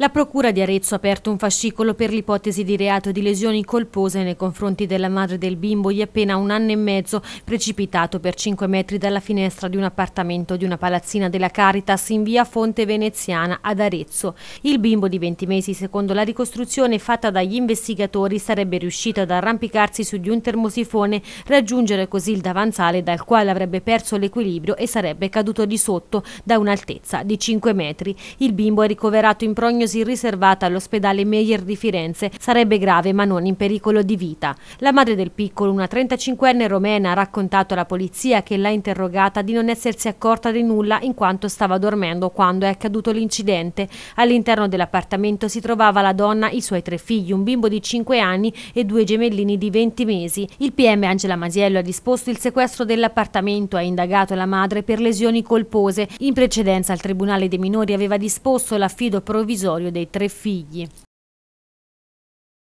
La Procura di Arezzo ha aperto un fascicolo per l'ipotesi di reato di lesioni colpose nei confronti della madre del bimbo di appena un anno e mezzo, precipitato per 5 metri dalla finestra di un appartamento di una palazzina della Caritas in via Fonte Veneziana ad Arezzo. Il bimbo di 20 mesi, secondo la ricostruzione fatta dagli investigatori, sarebbe riuscito ad arrampicarsi su di un termosifone, raggiungere così il davanzale dal quale avrebbe perso l'equilibrio e sarebbe caduto di sotto da un'altezza di 5 metri. Il bimbo è ricoverato in prognosi diagnosi riservata all'ospedale Meyer di Firenze, sarebbe grave ma non in pericolo di vita. La madre del piccolo, una 35enne romena, ha raccontato alla polizia che l'ha interrogata di non essersi accorta di nulla in quanto stava dormendo quando è accaduto l'incidente. All'interno dell'appartamento si trovava la donna, i suoi tre figli, un bimbo di 5 anni e due gemellini di 20 mesi. Il PM Angela Masiello ha disposto il sequestro dell'appartamento, ha indagato la madre per lesioni colpose. In precedenza il Tribunale dei Minori aveva disposto l'affido provvisorio dell'oratorio dei tre figli.